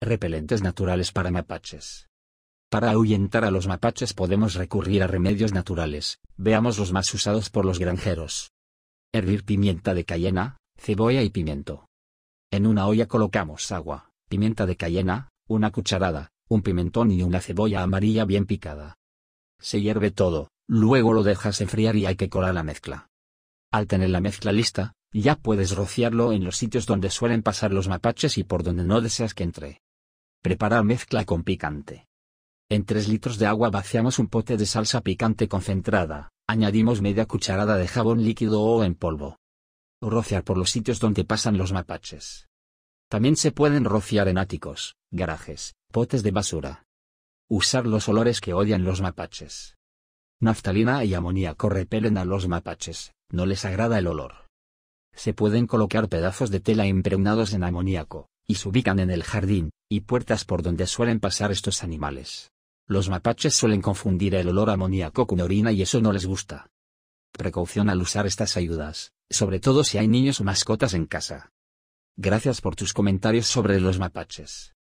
repelentes naturales para mapaches. Para ahuyentar a los mapaches podemos recurrir a remedios naturales, veamos los más usados por los granjeros. Hervir pimienta de cayena, cebolla y pimiento. En una olla colocamos agua, pimienta de cayena, una cucharada, un pimentón y una cebolla amarilla bien picada. Se hierve todo, luego lo dejas enfriar y hay que colar la mezcla. Al tener la mezcla lista, ya puedes rociarlo en los sitios donde suelen pasar los mapaches y por donde no deseas que entre. Preparar mezcla con picante. En 3 litros de agua vaciamos un pote de salsa picante concentrada, añadimos media cucharada de jabón líquido o en polvo. Rociar por los sitios donde pasan los mapaches. También se pueden rociar en áticos, garajes, potes de basura. Usar los olores que odian los mapaches. Naftalina y amoníaco repelen a los mapaches, no les agrada el olor. Se pueden colocar pedazos de tela impregnados en amoníaco, y se ubican en el jardín, y puertas por donde suelen pasar estos animales. Los mapaches suelen confundir el olor amoníaco con orina y eso no les gusta. Precaución al usar estas ayudas, sobre todo si hay niños o mascotas en casa. Gracias por tus comentarios sobre los mapaches.